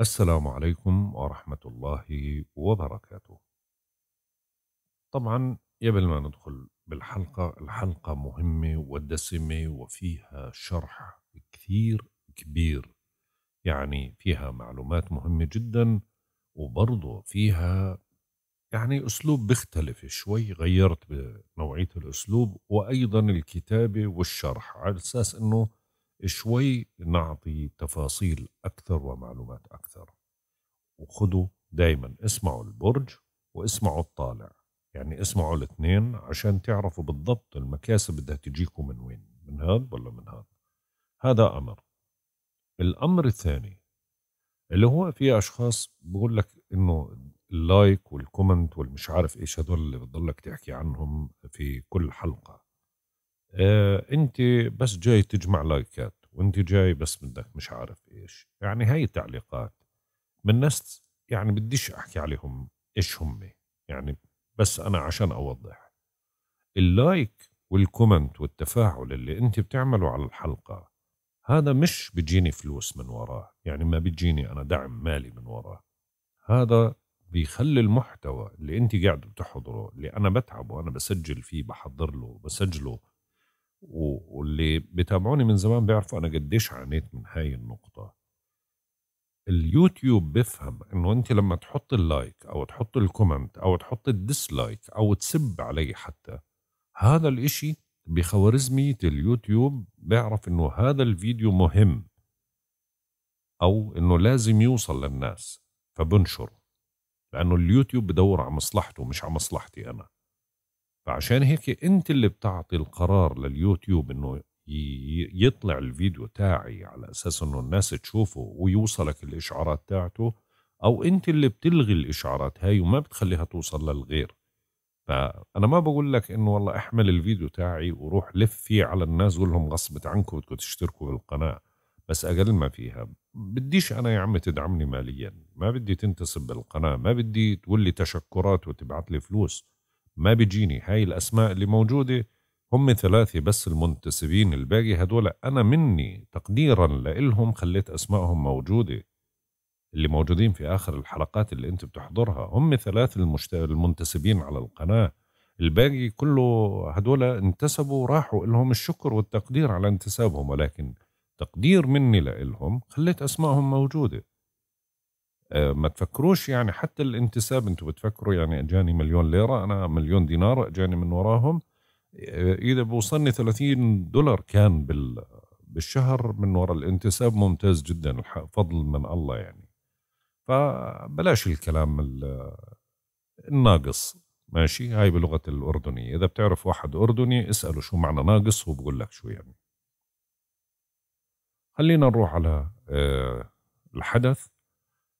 السلام عليكم ورحمة الله وبركاته طبعا قبل ما ندخل بالحلقة الحلقة مهمة ودسمة وفيها شرح كثير كبير يعني فيها معلومات مهمة جدا وبرضه فيها يعني أسلوب بيختلف شوي غيرت بنوعية الأسلوب وأيضا الكتابة والشرح على أساس أنه شوي نعطي تفاصيل أكثر ومعلومات أكثر وخذوا دايما اسمعوا البرج واسمعوا الطالع يعني اسمعوا الاثنين عشان تعرفوا بالضبط المكاسب بدها تجيكم من وين من هذا ولا من هذا هذا أمر الأمر الثاني اللي هو في أشخاص بقول لك إنه اللايك والكومنت والمش عارف إيش هذول اللي بتضلك تحكي عنهم في كل حلقة آه، انت بس جاي تجمع لايكات وانت جاي بس بدك مش عارف ايش يعني هاي تعليقات من ناس يعني بديش احكي عليهم ايش هم يعني بس انا عشان اوضح اللايك والكومنت والتفاعل اللي انت بتعمله على الحلقه هذا مش بيجيني فلوس من وراه يعني ما بيجيني انا دعم مالي من وراه هذا بيخلي المحتوى اللي انت قاعد بتحضره اللي انا بتعب وانا بسجل فيه بحضر له بسجله واللي بيتابعوني من زمان بيعرفوا أنا قديش عانيت من هاي النقطة اليوتيوب بفهم انه انت لما تحط اللايك او تحط الكومنت او تحط الديسلايك او تسب علي حتى هذا الاشي بخوارزمية اليوتيوب بيعرف انه هذا الفيديو مهم او انه لازم يوصل للناس فبنشره لانه اليوتيوب بدور على مصلحته مش على مصلحتي انا فعشان هيك انت اللي بتعطي القرار لليوتيوب انه يطلع الفيديو تاعي على اساس انه الناس تشوفه ويوصلك الاشعارات تاعته او انت اللي بتلغي الاشعارات هاي وما بتخليها توصل للغير فانا ما بقول لك انه والله احمل الفيديو تاعي وروح لف فيه على الناس قول لهم غصبت عنكم بدكم تشتركوا بالقناه بس اقل ما فيها بديش انا يا عم تدعمني ماليا ما بدي تنتسب بالقناه ما بدي تقول لي تشكرات وتبعت لي فلوس ما بيجيني هاي الأسماء اللي موجودة هم ثلاثة بس المنتسبين الباقي هدول أنا مني تقديرا لإلهم خليت أسمائهم موجودة اللي موجودين في آخر الحلقات اللي أنت بتحضرها هم ثلاث المشت... المنتسبين على القناة الباقي كله هدول انتسبوا راحوا لهم الشكر والتقدير على انتسابهم ولكن تقدير مني لإلهم خليت أسمائهم موجودة آه، ما تفكروش يعني حتى الانتساب انتم بتفكروا يعني اجاني مليون ليره انا مليون دينار اجاني من وراهم آه، اذا بوصلني 30 دولار كان بال بالشهر من وراء الانتساب ممتاز جدا فضل من الله يعني فبلاش الكلام الناقص ماشي هاي بلغة الأردنية إذا بتعرف واحد أردني اسأله شو معنى ناقص هو بقول لك شو يعني خلينا نروح على آه، الحدث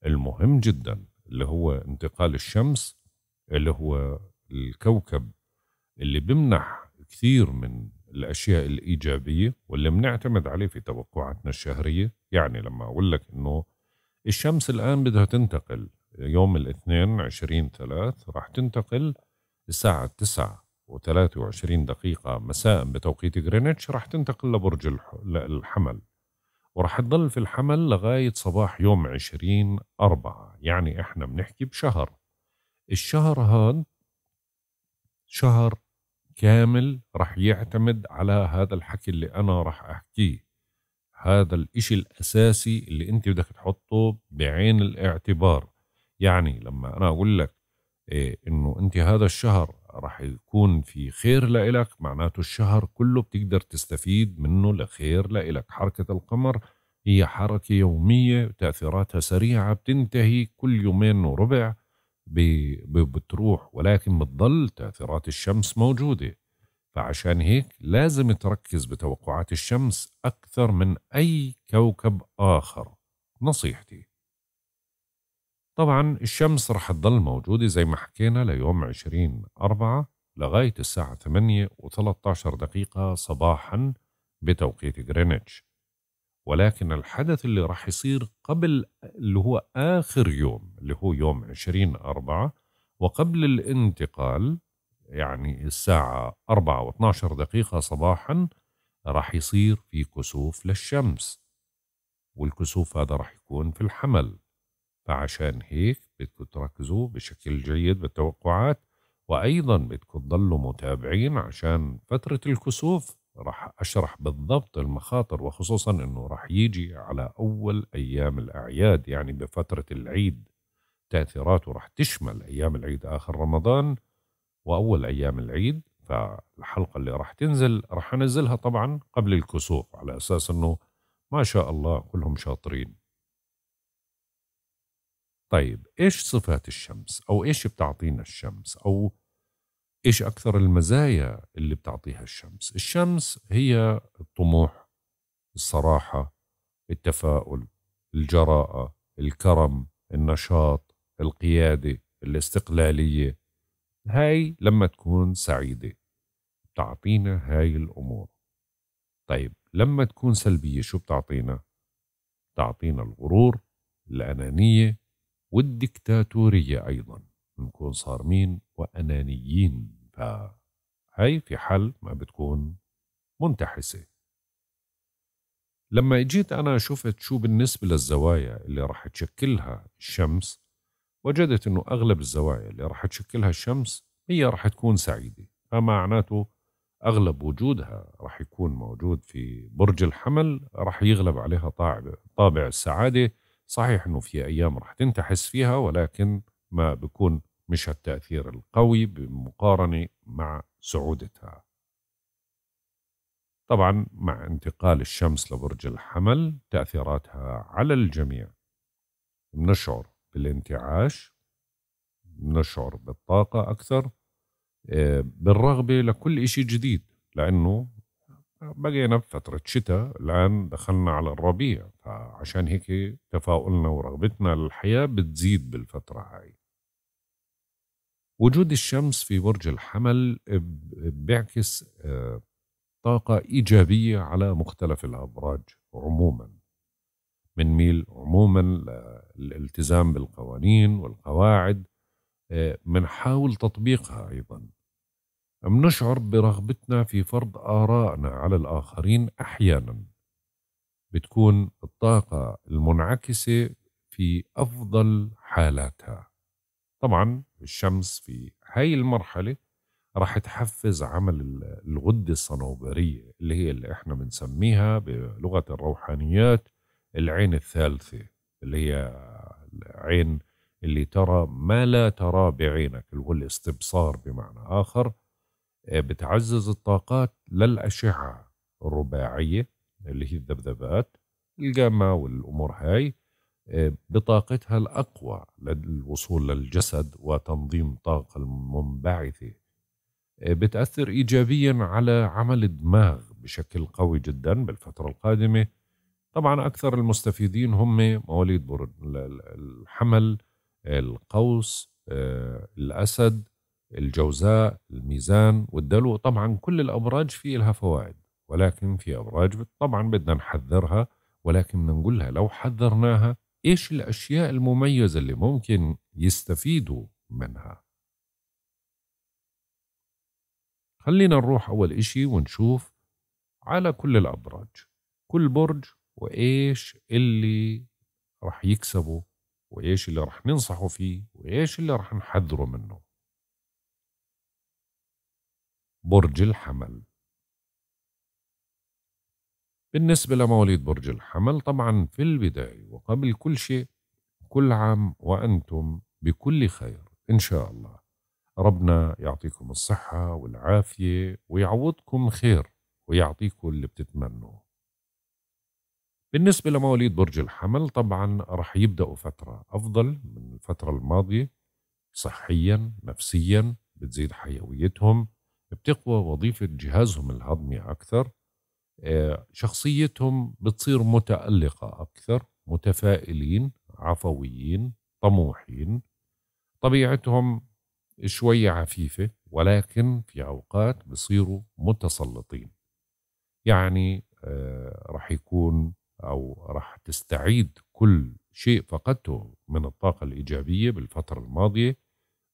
المهم جدا اللي هو انتقال الشمس اللي هو الكوكب اللي بمنح كثير من الأشياء الإيجابية واللي بنعتمد عليه في توقعاتنا الشهرية يعني لما أقول لك أنه الشمس الآن بدها تنتقل يوم الاثنين عشرين ثلاث راح تنتقل الساعة تسعة وثلاثة وعشرين دقيقة مساء بتوقيت غرينتش راح تنتقل لبرج الحمل وراح تضل في الحمل لغاية صباح يوم عشرين أربعة يعني إحنا بنحكي بشهر الشهر هاد شهر كامل رح يعتمد على هذا الحكي اللي أنا رح أحكيه هذا الإشي الأساسي اللي أنت بدك تحطه بعين الاعتبار يعني لما أنا أقول لك إيه إنه أنت هذا الشهر راح يكون في خير لإلك معناته الشهر كله بتقدر تستفيد منه لخير لإلك حركة القمر هي حركة يومية تأثيراتها سريعة بتنتهي كل يومين وربع بتروح ولكن بتضل تأثيرات الشمس موجودة فعشان هيك لازم تركز بتوقعات الشمس أكثر من أي كوكب آخر نصيحتي طبعا الشمس رح تضل موجودة زي ما حكينا ليوم 20 أربعة لغاية الساعة 8 و13 دقيقة صباحا بتوقيت غرينتش ولكن الحدث اللي رح يصير قبل اللي هو آخر يوم اللي هو يوم 20 أربعة وقبل الانتقال يعني الساعة 4 و12 دقيقة صباحا رح يصير في كسوف للشمس والكسوف هذا رح يكون في الحمل فعشان هيك بدكم تركزوا بشكل جيد بالتوقعات وأيضا بدكم تضلوا متابعين عشان فترة الكسوف راح أشرح بالضبط المخاطر وخصوصا أنه راح يجي على أول أيام الأعياد يعني بفترة العيد تأثيراته راح تشمل أيام العيد آخر رمضان وأول أيام العيد فالحلقة اللي راح تنزل راح أنزلها طبعا قبل الكسوف على أساس أنه ما شاء الله كلهم شاطرين طيب ايش صفات الشمس او ايش بتعطينا الشمس او ايش اكثر المزايا اللي بتعطيها الشمس الشمس هي الطموح الصراحه التفاؤل الجراءه الكرم النشاط القياده الاستقلاليه هاي لما تكون سعيده بتعطينا هاي الامور طيب لما تكون سلبيه شو بتعطينا بتعطينا الغرور الانانيه والديكتاتورية أيضا نكون صارمين وأنانيين فهي في حال ما بتكون منتحسة لما اجيت أنا شفت شو بالنسبة للزوايا اللي راح تشكلها الشمس وجدت أنه أغلب الزوايا اللي راح تشكلها الشمس هي راح تكون سعيدة فمعناته أغلب وجودها راح يكون موجود في برج الحمل راح يغلب عليها طابع, طابع السعادة صحيح انه في ايام راح تنتحس فيها ولكن ما بكون مش التاثير القوي بمقارنه مع صعودتها طبعا مع انتقال الشمس لبرج الحمل تاثيراتها على الجميع بنشعر بالانتعاش بنشعر بالطاقه اكثر آه، بالرغبه لكل شيء جديد لانه بقينا بفترة شتاء الآن دخلنا على الربيع فعشان هيك تفاؤلنا ورغبتنا للحياة بتزيد بالفترة هاي وجود الشمس في برج الحمل بيعكس آه، طاقة إيجابية على مختلف الأبراج عموما بنميل عموما للالتزام بالقوانين والقواعد بنحاول آه، تطبيقها أيضا منشعر برغبتنا في فرض آرائنا على الآخرين أحيانا بتكون الطاقة المنعكسة في أفضل حالاتها طبعا الشمس في هاي المرحلة راح تحفز عمل الغدة الصنوبرية اللي هي اللي احنا بنسميها بلغة الروحانيات العين الثالثة اللي هي العين اللي ترى ما لا ترى بعينك اللي هو الاستبصار بمعنى آخر آه، بتعزز الطاقات للأشعة الرباعية اللي هي الذبذبات الجاما والأمور هاي آه، بطاقتها الأقوى للوصول للجسد وتنظيم طاقة المنبعثة آه، بتأثر إيجابيا على عمل الدماغ بشكل قوي جدا بالفترة القادمة طبعا أكثر المستفيدين هم مواليد الحمل القوس الأسد الجوزاء الميزان والدلو طبعا كل الأبراج في لها فوائد ولكن في أبراج طبعا بدنا نحذرها ولكن بدنا نقولها لو حذرناها إيش الأشياء المميزة اللي ممكن يستفيدوا منها خلينا نروح أول إشي ونشوف على كل الأبراج كل برج وإيش اللي رح يكسبه وإيش اللي رح ننصحه فيه وإيش اللي رح نحذره منه برج الحمل بالنسبة لمواليد برج الحمل طبعا في البداية وقبل كل شيء كل عام وأنتم بكل خير إن شاء الله ربنا يعطيكم الصحة والعافية ويعوضكم خير ويعطيكم اللي بتتمنوه بالنسبة لمواليد برج الحمل طبعا رح يبدأوا فترة أفضل من الفترة الماضية صحيا نفسيا بتزيد حيويتهم بتقوى وظيفة جهازهم الهضمي أكثر آه، شخصيتهم بتصير متألقة أكثر متفائلين عفويين طموحين طبيعتهم شوية عفيفة ولكن في أوقات بصيروا متسلطين يعني آه، رح يكون أو رح تستعيد كل شيء فقدته من الطاقة الإيجابية بالفترة الماضية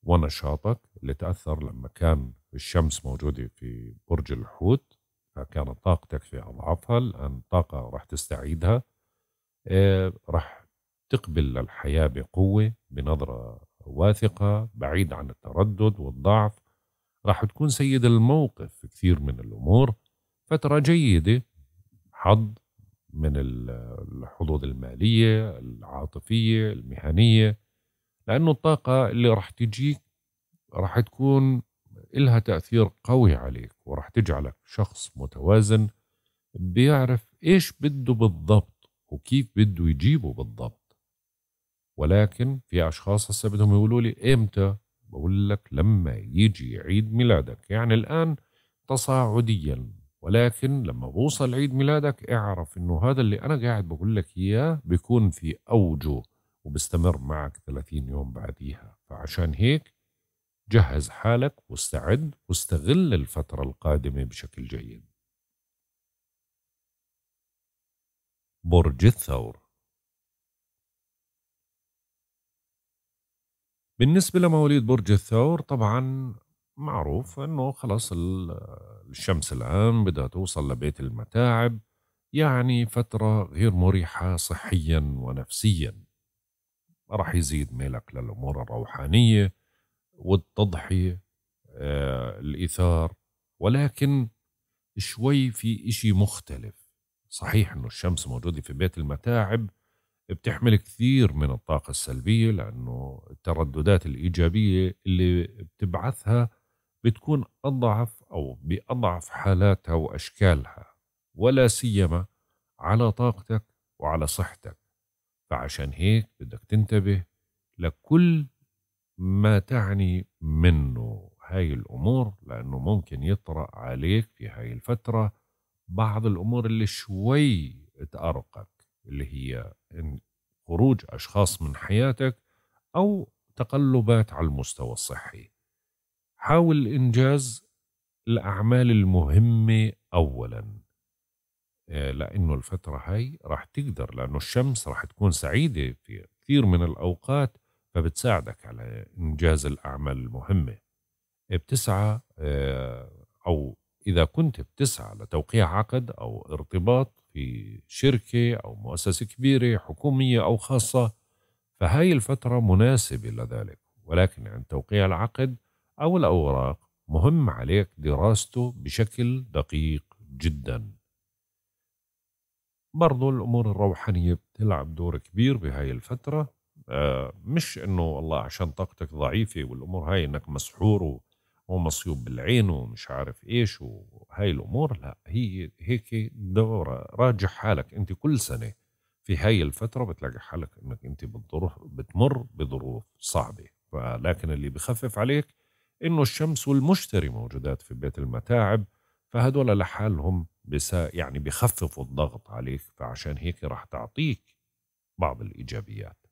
ونشاطك اللي تأثر لما كان الشمس موجودة في برج الحوت فكانت طاقتك في أضعافها الآن طاقة راح تستعيدها آه، راح تقبل الحياة بقوة بنظرة واثقة بعيد عن التردد والضعف راح تكون سيد الموقف في كثير من الأمور فترة جيدة حظ من الحظوظ المالية العاطفية المهنية لأنه الطاقة اللي راح تجيك راح تكون إلها تأثير قوي عليك وراح تجعلك شخص متوازن بيعرف إيش بده بالضبط وكيف بده يجيبه بالضبط ولكن في أشخاص هسه بدهم يقولوا لي إمتى بقول لك لما يجي عيد ميلادك يعني الآن تصاعديا ولكن لما بوصل عيد ميلادك اعرف انه هذا اللي انا قاعد بقول لك اياه بيكون في اوجه وبستمر معك 30 يوم بعديها فعشان هيك جهز حالك واستعد واستغل الفترة القادمة بشكل جيد برج الثور بالنسبة لمواليد برج الثور طبعا معروف انه خلاص الشمس الان بدها توصل لبيت المتاعب يعني فترة غير مريحة صحيا ونفسيا راح يزيد ميلك للأمور الروحانية والتضحيه آه، الايثار ولكن شوي في إشي مختلف صحيح انه الشمس موجوده في بيت المتاعب بتحمل كثير من الطاقه السلبيه لانه الترددات الايجابيه اللي بتبعثها بتكون اضعف او باضعف حالاتها واشكالها ولا سيما على طاقتك وعلى صحتك فعشان هيك بدك تنتبه لكل ما تعني منه هاي الأمور لأنه ممكن يطرأ عليك في هاي الفترة بعض الأمور اللي شوي تأرقك اللي هي خروج أشخاص من حياتك أو تقلبات على المستوى الصحي حاول إنجاز الأعمال المهمة أولا آه، لأنه الفترة هاي راح تقدر لأنه الشمس راح تكون سعيدة في كثير من الأوقات فبتساعدك على إنجاز الأعمال المهمة بتسعى آه، أو إذا كنت بتسعى لتوقيع عقد أو ارتباط في شركة أو مؤسسة كبيرة حكومية أو خاصة فهاي الفترة مناسبة لذلك ولكن عند توقيع العقد أو الأوراق مهم عليك دراسته بشكل دقيق جدا برضو الأمور الروحانية بتلعب دور كبير بهاي الفترة آه، مش انه والله عشان طاقتك ضعيفه والامور هاي انك مسحور ومصيوب بالعين ومش عارف ايش وهاي الامور لا هي هيك دورة راجع حالك انت كل سنه في هاي الفتره بتلاقي حالك انك انت بتضرح بتمر بظروف صعبه فلكن اللي بخفف عليك انه الشمس والمشتري موجودات في بيت المتاعب فهدول لحالهم بس يعني بخففوا الضغط عليك فعشان هيك راح تعطيك بعض الايجابيات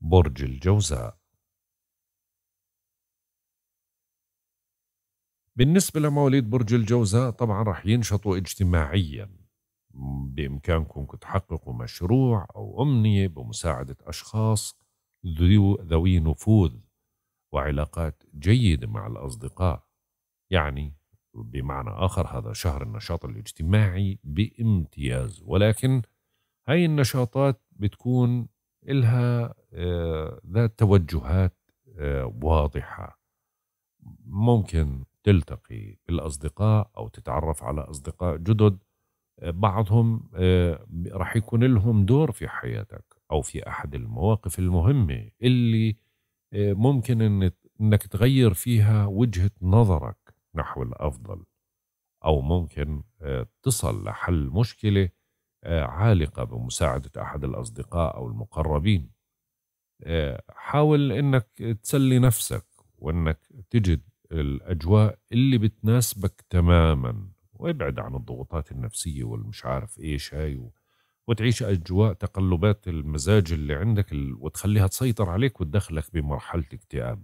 برج الجوزاء بالنسبة لمواليد برج الجوزاء طبعا رح ينشطوا اجتماعيا بإمكانكم تحققوا مشروع أو أمنية بمساعدة أشخاص ذوي نفوذ وعلاقات جيدة مع الأصدقاء يعني بمعنى آخر هذا شهر النشاط الاجتماعي بامتياز ولكن هاي النشاطات بتكون إلها آه، ذات توجهات آه، واضحة ممكن تلتقي بالأصدقاء أو تتعرف على أصدقاء جدد آه، بعضهم رح يكون لهم دور في حياتك أو في أحد المواقف المهمة اللي ممكن إن إنك تغير فيها وجهة نظرك نحو الأفضل أو ممكن تصل لحل مشكلة عالقة بمساعدة أحد الأصدقاء أو المقربين آه، حاول أنك تسلي نفسك وأنك تجد الأجواء اللي بتناسبك تماما وابعد عن الضغوطات النفسية والمش عارف إيش هاي وتعيش أجواء تقلبات المزاج اللي عندك وتخليها تسيطر عليك وتدخلك بمرحلة اكتئاب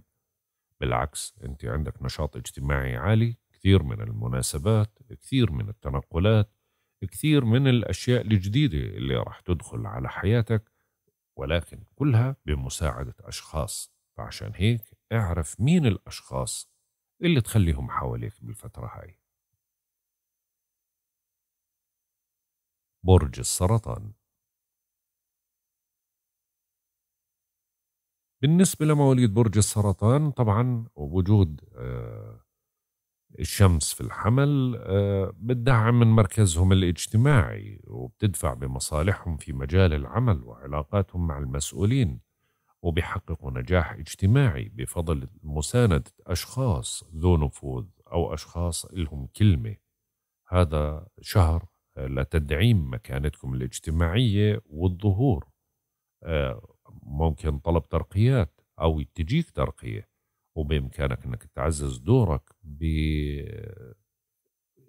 بالعكس أنت عندك نشاط اجتماعي عالي كثير من المناسبات كثير من التنقلات كثير من الأشياء الجديدة اللي راح تدخل على حياتك ولكن كلها بمساعدة أشخاص فعشان هيك اعرف مين الأشخاص اللي تخليهم حواليك بالفترة هاي برج السرطان بالنسبة لمواليد برج السرطان طبعا وجود آه الشمس في الحمل آه، بتدعم من مركزهم الاجتماعي وبتدفع بمصالحهم في مجال العمل وعلاقاتهم مع المسؤولين وبيحققوا نجاح اجتماعي بفضل مساندة أشخاص ذو نفوذ أو أشخاص لهم كلمة هذا شهر آه، لتدعيم مكانتكم الاجتماعية والظهور آه، ممكن طلب ترقيات أو تجيك ترقية وبامكانك انك تعزز دورك ب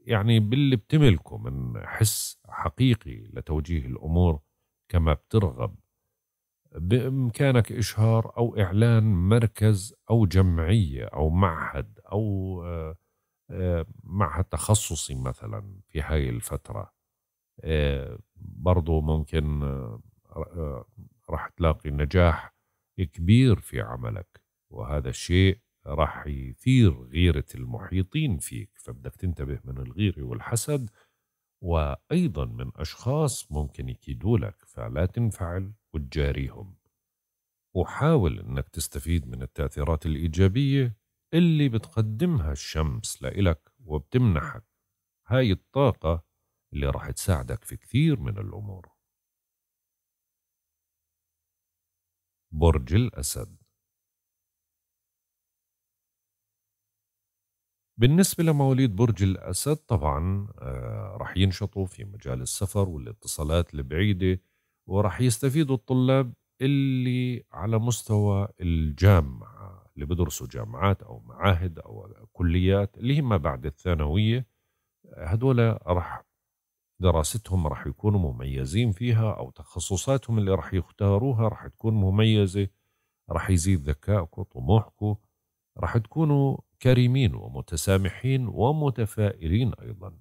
يعني باللي بتملكه من حس حقيقي لتوجيه الامور كما بترغب بامكانك اشهار او اعلان مركز او جمعيه او معهد او آه، آه، معهد تخصصي مثلا في هاي الفتره آه، برضو ممكن راح تلاقي نجاح كبير في عملك وهذا الشيء راح يثير غيرة المحيطين فيك فبدك تنتبه من الغيرة والحسد وأيضا من أشخاص ممكن يكيدوا لك فلا تنفعل وتجاريهم وحاول أنك تستفيد من التأثيرات الإيجابية اللي بتقدمها الشمس لإلك وبتمنحك هاي الطاقة اللي راح تساعدك في كثير من الأمور برج الأسد بالنسبة لمواليد برج الأسد طبعا آه، رح ينشطوا في مجال السفر والاتصالات البعيدة ورح يستفيدوا الطلاب اللي على مستوى الجامعة اللي بدرسوا جامعات أو معاهد أو كليات اللي هم بعد الثانوية هدول رح دراستهم رح يكونوا مميزين فيها أو تخصصاتهم اللي رح يختاروها رح تكون مميزة رح يزيد ذكائكم وطموحكم راح تكونوا كريمين ومتسامحين ومتفائلين أيضا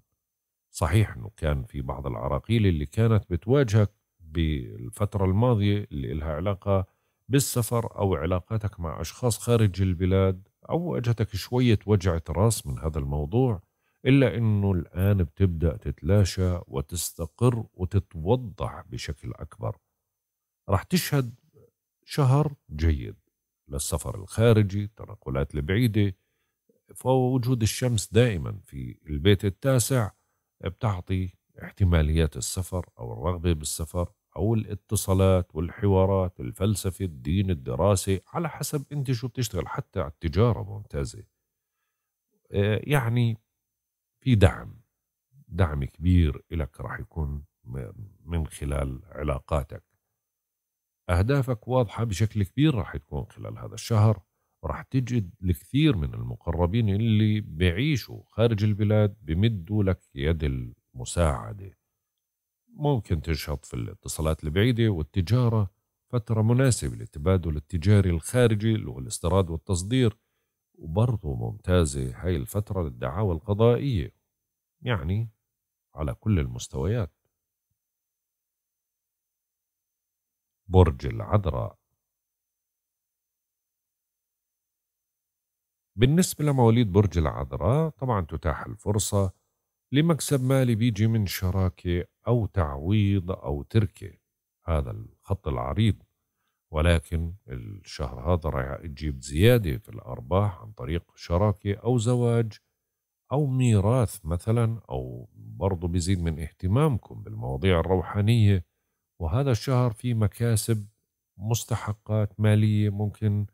صحيح أنه كان في بعض العراقيل اللي كانت بتواجهك بالفترة الماضية اللي لها علاقة بالسفر أو علاقاتك مع أشخاص خارج البلاد أو واجهتك شوية وجعة راس من هذا الموضوع إلا أنه الآن بتبدأ تتلاشى وتستقر وتتوضح بشكل أكبر راح تشهد شهر جيد للسفر الخارجي تنقلات البعيدة فوجود الشمس دائما في البيت التاسع بتعطي احتماليات السفر أو الرغبة بالسفر أو الاتصالات والحوارات الفلسفة الدين الدراسة على حسب أنت شو بتشتغل حتى على التجارة ممتازة آه، يعني في دعم دعم كبير لك راح يكون من خلال علاقاتك أهدافك واضحة بشكل كبير راح تكون خلال هذا الشهر راح تجد الكثير من المقربين اللي بيعيشوا خارج البلاد بمدوا لك يد المساعدة ممكن تنشط في الاتصالات البعيدة والتجارة فترة مناسبة للتبادل التجاري الخارجي اللي هو الاستيراد والتصدير وبرضه ممتازة هاي الفترة للدعاوى القضائية يعني على كل المستويات برج العذراء بالنسبة لمواليد برج العذراء طبعا تتاح الفرصة لمكسب مالي بيجي من شراكة أو تعويض أو تركة هذا الخط العريض ولكن الشهر هذا رح تجيب زيادة في الأرباح عن طريق شراكة أو زواج أو ميراث مثلا أو برضو بيزيد من اهتمامكم بالمواضيع الروحانية وهذا الشهر في مكاسب مستحقات مالية ممكن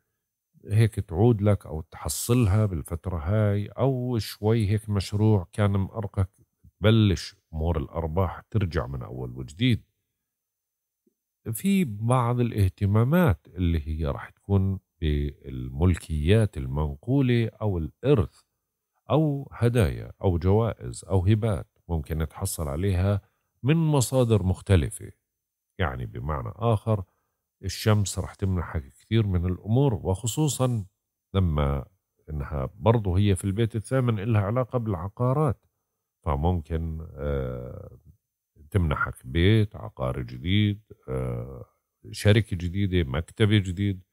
هيك تعود لك أو تحصلها بالفترة هاي أو شوي هيك مشروع كان مأرقك تبلش أمور الأرباح ترجع من أول وجديد في بعض الاهتمامات اللي هي راح تكون بالملكيات المنقولة أو الإرث أو هدايا أو جوائز أو هبات ممكن تحصل عليها من مصادر مختلفة يعني بمعنى آخر الشمس رح تمنحك كثير من الأمور وخصوصا لما إنها برضه هي في البيت الثامن إلها علاقة بالعقارات فممكن آه، تمنحك بيت عقار جديد آه، شركة جديدة مكتبة جديد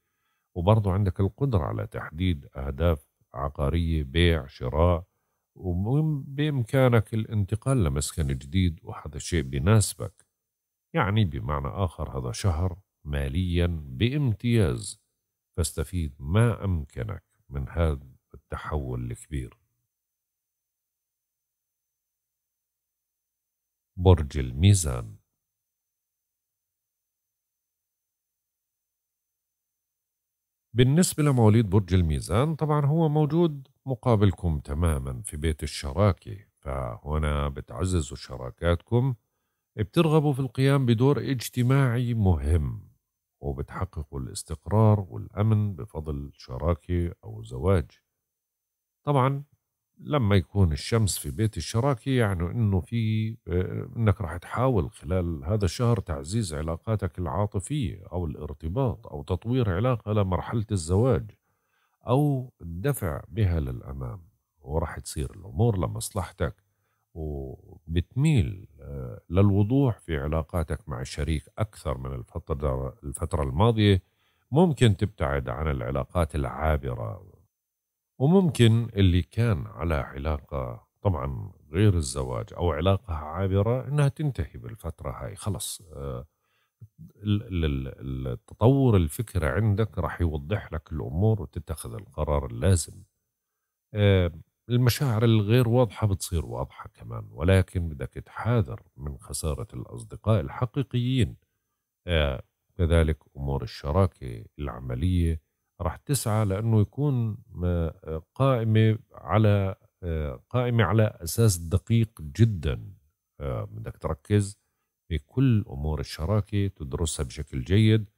وبرضه عندك القدرة على تحديد أهداف عقارية بيع شراء وبإمكانك الانتقال لمسكن جديد وهذا الشيء بيناسبك يعني بمعنى آخر هذا شهر ماليا بامتياز فاستفيد ما أمكنك من هذا التحول الكبير برج الميزان بالنسبة لمواليد برج الميزان طبعا هو موجود مقابلكم تماما في بيت الشراكة فهنا بتعززوا شراكاتكم بترغبوا في القيام بدور اجتماعي مهم وبتحققوا الاستقرار والأمن بفضل شراكة أو زواج طبعا لما يكون الشمس في بيت الشراكة يعني أنه في أنك راح تحاول خلال هذا الشهر تعزيز علاقاتك العاطفية أو الارتباط أو تطوير علاقة لمرحلة الزواج أو الدفع بها للأمام وراح تصير الأمور لمصلحتك وبتميل آه، للوضوح في علاقاتك مع الشريك أكثر من الفترة الفترة الماضية ممكن تبتعد عن العلاقات العابرة وممكن اللي كان على علاقة طبعا غير الزواج أو علاقة عابرة إنها تنتهي بالفترة هاي خلص آه، التطور الفكرة عندك راح يوضح لك الأمور وتتخذ القرار اللازم آه، المشاعر الغير واضحة بتصير واضحة كمان ولكن بدك تحاذر من خسارة الأصدقاء الحقيقيين آه، كذلك أمور الشراكة العملية راح تسعى لأنه يكون آه، قائمة على آه، قائمة على أساس دقيق جدا بدك تركز في كل أمور الشراكة تدرسها بشكل جيد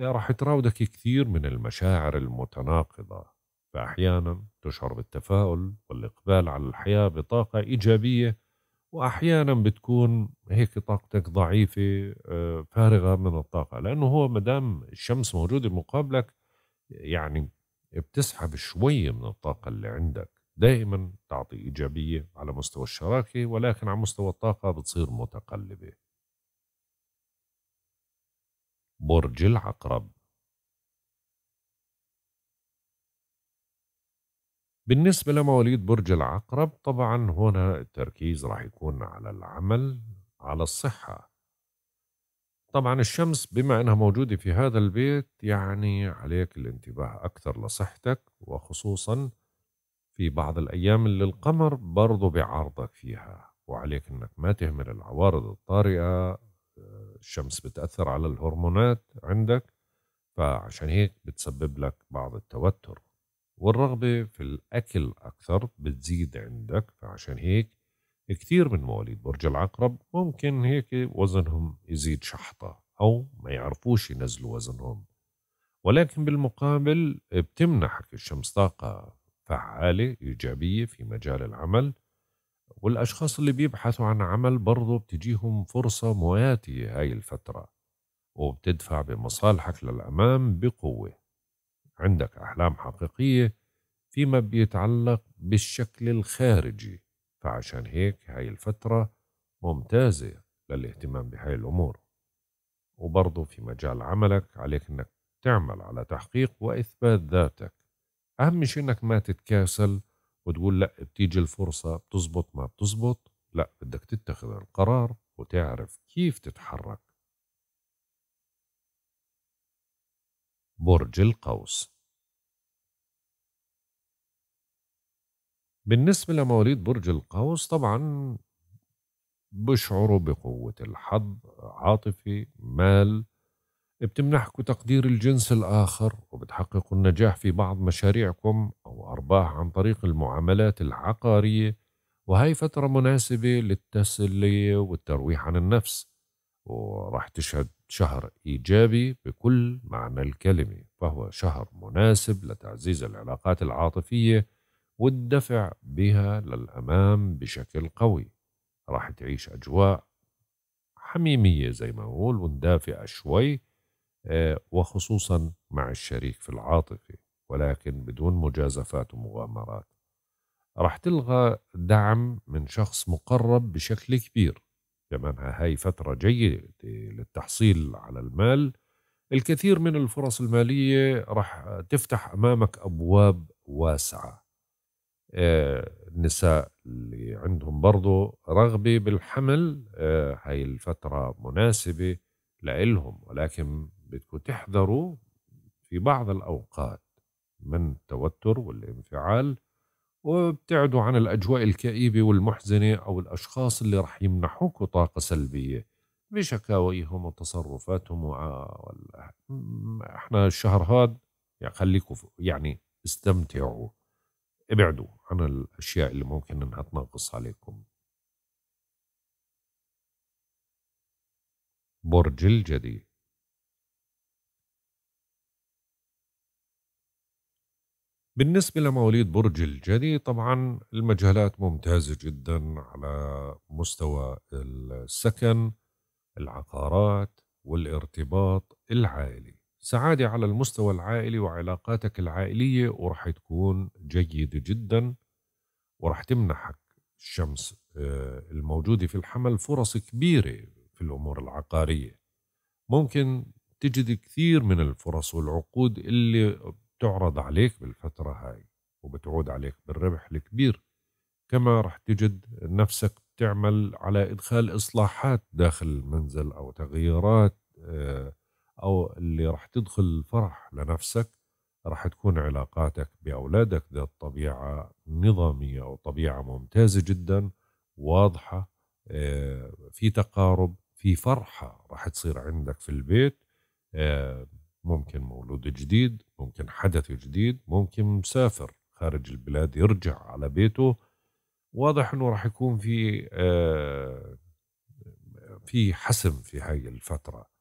راح تراودك كثير من المشاعر المتناقضة فأحيانا تشعر بالتفاؤل والإقبال على الحياة بطاقة إيجابية وأحيانا بتكون هيك طاقتك ضعيفة آه، فارغة من الطاقة لأنه هو مدام الشمس موجودة مقابلك يعني بتسحب شوية من الطاقة اللي عندك دائما تعطي إيجابية على مستوى الشراكة ولكن على مستوى الطاقة بتصير متقلبة برج العقرب بالنسبة لمواليد برج العقرب طبعا هنا التركيز راح يكون على العمل على الصحة طبعا الشمس بما أنها موجودة في هذا البيت يعني عليك الانتباه أكثر لصحتك وخصوصا في بعض الأيام اللي القمر برضو بعرضك فيها وعليك أنك ما تهمل العوارض الطارئة الشمس بتأثر على الهرمونات عندك فعشان هيك بتسبب لك بعض التوتر والرغبة في الأكل أكثر بتزيد عندك فعشان هيك كثير من مواليد برج العقرب ممكن هيك وزنهم يزيد شحطة أو ما يعرفوش ينزلوا وزنهم ولكن بالمقابل بتمنحك الشمس طاقة فعالة إيجابية في مجال العمل والأشخاص اللي بيبحثوا عن عمل برضو بتجيهم فرصة مواتية هاي الفترة وبتدفع بمصالحك للأمام بقوة عندك أحلام حقيقية فيما بيتعلق بالشكل الخارجي فعشان هيك هاي الفترة ممتازة للاهتمام بهاي الأمور وبرضه في مجال عملك عليك أنك تعمل على تحقيق وإثبات ذاتك أهم شيء أنك ما تتكاسل وتقول لا بتيجي الفرصة بتزبط ما بتزبط لا بدك تتخذ القرار وتعرف كيف تتحرك برج القوس بالنسبة لمواليد برج القوس طبعا بشعروا بقوة الحظ عاطفي مال بتمنحكم تقدير الجنس الآخر وبتحققوا النجاح في بعض مشاريعكم أو أرباح عن طريق المعاملات العقارية وهي فترة مناسبة للتسلية والترويح عن النفس وراح تشهد شهر إيجابي بكل معنى الكلمة فهو شهر مناسب لتعزيز العلاقات العاطفية والدفع بها للأمام بشكل قوي راح تعيش أجواء حميمية زي ما نقول وندافئة شوي آه، وخصوصا مع الشريك في العاطفة ولكن بدون مجازفات ومغامرات راح تلغى دعم من شخص مقرب بشكل كبير كمان هاي فترة جيدة للتحصيل على المال الكثير من الفرص المالية رح تفتح أمامك أبواب واسعة آه، النساء اللي عندهم برضو رغبة بالحمل آه، هاي الفترة مناسبة لإلهم ولكن بدكم تحذروا في بعض الأوقات من التوتر والانفعال وابتعدوا عن الأجواء الكئيبة والمحزنة أو الأشخاص اللي رح يمنحوك طاقة سلبية بشكاويهم وتصرفاتهم و... احنا الشهر هاد خليكوا خليكم يعني استمتعوا ابعدوا عن الأشياء اللي ممكن إنها تنغص عليكم برج الجدي بالنسبة لمواليد برج الجدي طبعا المجالات ممتازة جدا على مستوى السكن العقارات والارتباط العائلي سعادة على المستوى العائلي وعلاقاتك العائلية ورح تكون جيدة جدا ورح تمنحك الشمس آه، الموجودة في الحمل فرص كبيرة في الأمور العقارية ممكن تجد كثير من الفرص والعقود اللي بتعرض عليك بالفترة هاي وبتعود عليك بالربح الكبير كما رح تجد نفسك بتعمل على إدخال إصلاحات داخل المنزل أو تغييرات آه، أو اللي رح تدخل الفرح لنفسك رح تكون علاقاتك بأولادك ذات طبيعة نظامية أو طبيعة ممتازة جدا واضحة آه، في تقارب في فرحة رح تصير عندك في البيت آه، ممكن مولود جديد ممكن حدث جديد ممكن مسافر خارج البلاد يرجع على بيته واضح انه راح يكون في آه، في حسم في هاي الفتره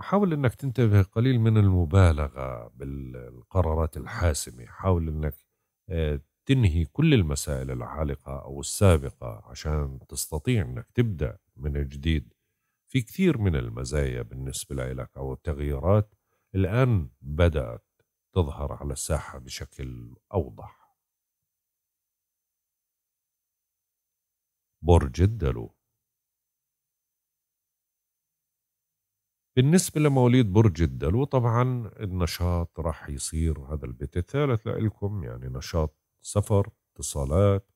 حاول انك تنتبه قليل من المبالغه بالقرارات الحاسمه حاول انك آه، تنهي كل المسائل العالقه او السابقه عشان تستطيع انك تبدا من جديد في كثير من المزايا بالنسبة لك أو التغييرات الآن بدأت تظهر على الساحة بشكل أوضح برج الدلو بالنسبة لمواليد برج الدلو طبعا النشاط راح يصير هذا البيت الثالث لإلكم يعني نشاط سفر اتصالات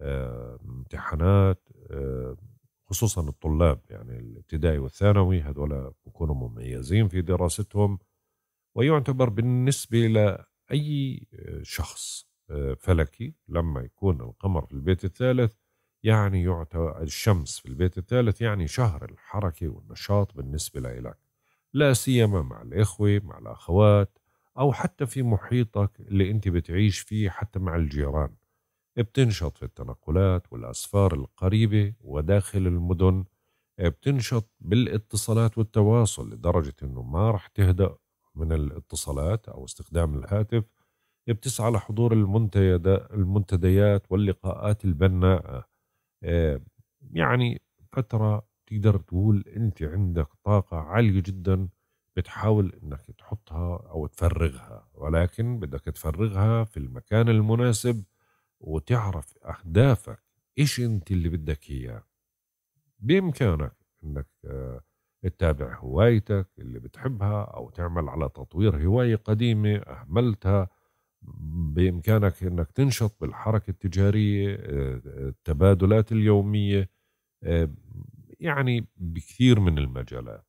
آه، امتحانات اه خصوصا الطلاب يعني الابتدائي والثانوي هذول بكونوا مميزين في دراستهم ويعتبر بالنسبة لأي شخص آه، فلكي لما يكون القمر في البيت الثالث يعني يعتبر الشمس في البيت الثالث يعني شهر الحركة والنشاط بالنسبة لك لا سيما مع الإخوة مع الأخوات أو حتى في محيطك اللي أنت بتعيش فيه حتى مع الجيران بتنشط في التنقلات والأسفار القريبة وداخل المدن بتنشط بالاتصالات والتواصل لدرجة أنه ما رح تهدأ من الاتصالات أو استخدام الهاتف بتسعى لحضور المنتديات واللقاءات البناءة آه، يعني فترة تقدر تقول أنت عندك طاقة عالية جدا بتحاول أنك تحطها أو تفرغها ولكن بدك تفرغها في المكان المناسب وتعرف أهدافك إيش أنت اللي بدك إياه بإمكانك أنك آه، تتابع هوايتك اللي بتحبها أو تعمل على تطوير هواية قديمة أهملتها بإمكانك أنك تنشط بالحركة التجارية آه، التبادلات اليومية آه، يعني بكثير من المجالات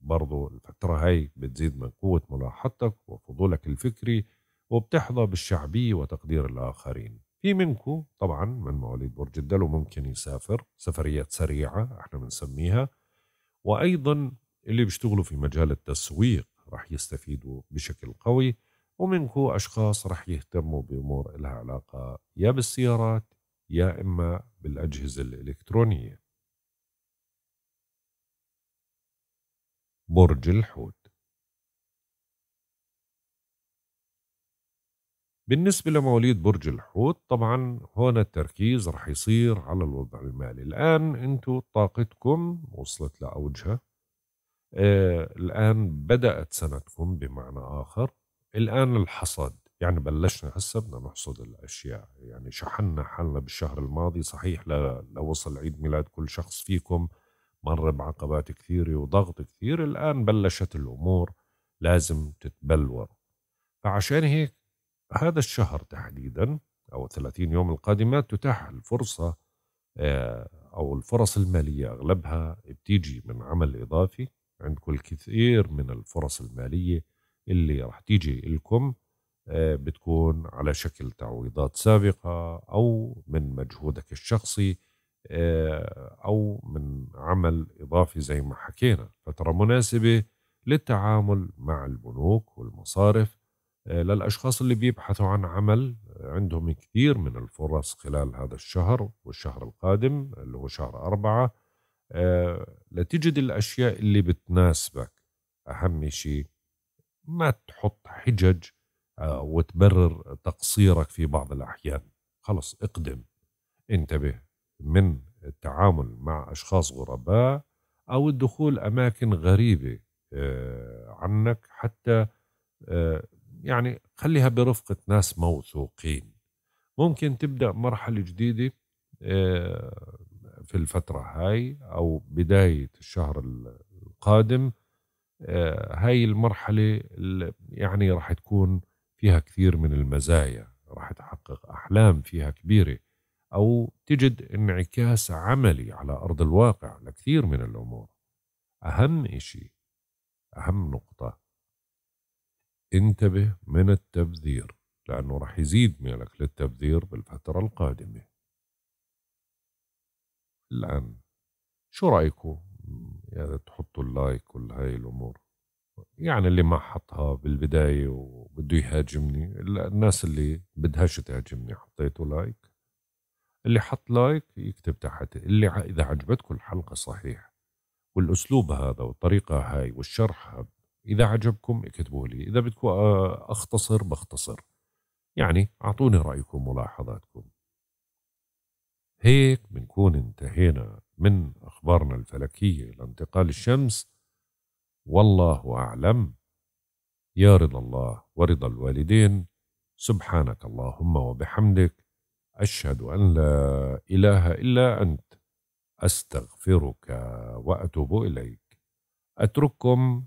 برضو الفترة هاي بتزيد من قوة ملاحظتك وفضولك الفكري وبتحظى بالشعبية وتقدير الآخرين في منكم طبعا من مواليد برج الدلو ممكن يسافر سفريات سريعة احنا بنسميها وأيضا اللي بيشتغلوا في مجال التسويق راح يستفيدوا بشكل قوي ومنكم أشخاص راح يهتموا بأمور لها علاقة يا بالسيارات يا إما بالأجهزة الإلكترونية برج الحوت بالنسبة لمواليد برج الحوت طبعا هون التركيز رح يصير على الوضع المالي الآن أنتوا طاقتكم وصلت لأوجها آه الآن بدأت سنتكم بمعنى آخر الآن الحصد يعني بلشنا هسه بدنا نحصد الاشياء يعني شحنا حالنا بالشهر الماضي صحيح لوصل عيد ميلاد كل شخص فيكم مر بعقبات كثيره وضغط كثير الان بلشت الامور لازم تتبلور فعشان هيك هذا الشهر تحديدا أو 30 يوم القادمة تتاح الفرصة آه، أو الفرص المالية أغلبها بتيجي من عمل إضافي عندكم الكثير من الفرص المالية اللي راح تيجي لكم آه، بتكون على شكل تعويضات سابقة أو من مجهودك الشخصي آه، أو من عمل إضافي زي ما حكينا فترة مناسبة للتعامل مع البنوك والمصارف آه، للأشخاص اللي بيبحثوا عن عمل آه، عندهم كثير من الفرص خلال هذا الشهر والشهر القادم اللي هو شهر أربعة آه، لتجد الأشياء اللي بتناسبك أهم شيء ما تحط حجج وتبرر تقصيرك في بعض الأحيان خلص اقدم انتبه من التعامل مع أشخاص غرباء أو الدخول أماكن غريبة عنك حتى يعني خليها برفقة ناس موثوقين ممكن تبدأ مرحلة جديدة آه، في الفترة هاي أو بداية الشهر القادم آه، هاي المرحلة يعني راح تكون فيها كثير من المزايا راح تحقق أحلام فيها كبيرة أو تجد انعكاس عملي على أرض الواقع لكثير من الأمور أهم إشي أهم نقطة انتبه من التبذير لأنه راح يزيد ميلك للتبذير بالفترة القادمة الآن شو رأيكم يعني تحطوا اللايك ولا هاي الأمور يعني اللي ما حطها بالبداية وبده يهاجمني الناس اللي بدهاش تهاجمني حطيتوا لايك اللي حط لايك يكتب تحت اللي إذا عجبتكم الحلقة صحيح والأسلوب هذا والطريقة هاي والشرح هذا إذا عجبكم اكتبوا لي إذا بدكم آه، أختصر بختصر يعني أعطوني رأيكم ملاحظاتكم هيك بنكون انتهينا من أخبارنا الفلكية لانتقال الشمس والله أعلم يا رضا الله ورضا الوالدين سبحانك اللهم وبحمدك أشهد أن لا إله إلا أنت أستغفرك وأتوب إليك أترككم